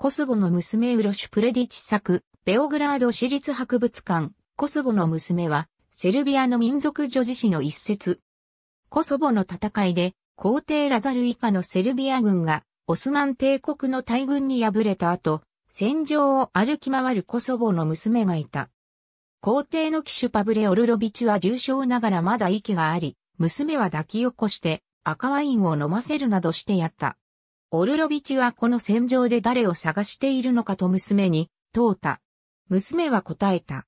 コスボの娘ウロシュプレディチ作、ベオグラード市立博物館、コスボの娘は、セルビアの民族女子史の一節。コソボの戦いで、皇帝ラザル以下のセルビア軍が、オスマン帝国の大軍に敗れた後、戦場を歩き回るコソボの娘がいた。皇帝の騎手パブレ・オルロビチは重傷ながらまだ息があり、娘は抱き起こして赤ワインを飲ませるなどしてやった。オルロビチはこの戦場で誰を探しているのかと娘に問うた。娘は答えた。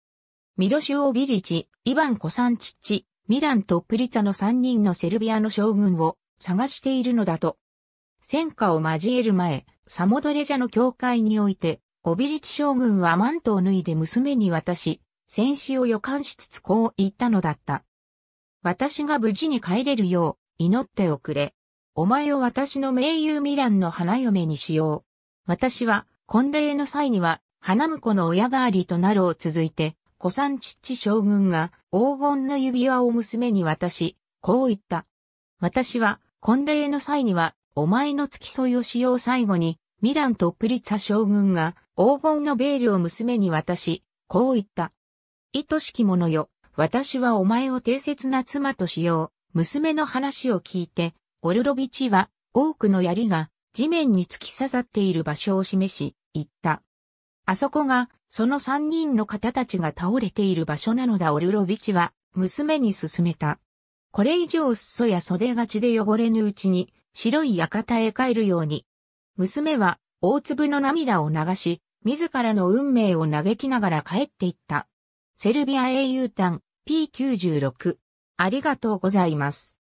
ミロシュオビリチ、イヴァン・コサンチッチ、ミランとプリツァの3人のセルビアの将軍を探しているのだと。戦火を交える前、サモドレジャの教会において、オビリチ将軍はマントを脱いで娘に渡し、戦死を予感しつつこう言ったのだった。私が無事に帰れるよう祈っておくれ。お前を私の盟友ミランの花嫁にしよう。私は、婚礼の際には、花婿の親代わりとなろう続いて、古参父将軍が黄金の指輪を娘に渡し、こう言った。私は、婚礼の際には、お前の付き添いをしよう最後に、ミランとプリツァ将軍が黄金のベールを娘に渡し、こう言った。愛しき者よ、私はお前を定説な妻としよう。娘の話を聞いて、オルロビチは多くの槍が地面に突き刺さっている場所を示し、言った。あそこが、その三人の方たちが倒れている場所なのだオルロビチは、娘に勧めた。これ以上すそや袖がちで汚れぬうちに、白い館へ帰るように。娘は、大粒の涙を流し、自らの運命を嘆きながら帰っていった。セルビア英雄譚 P96。ありがとうございます。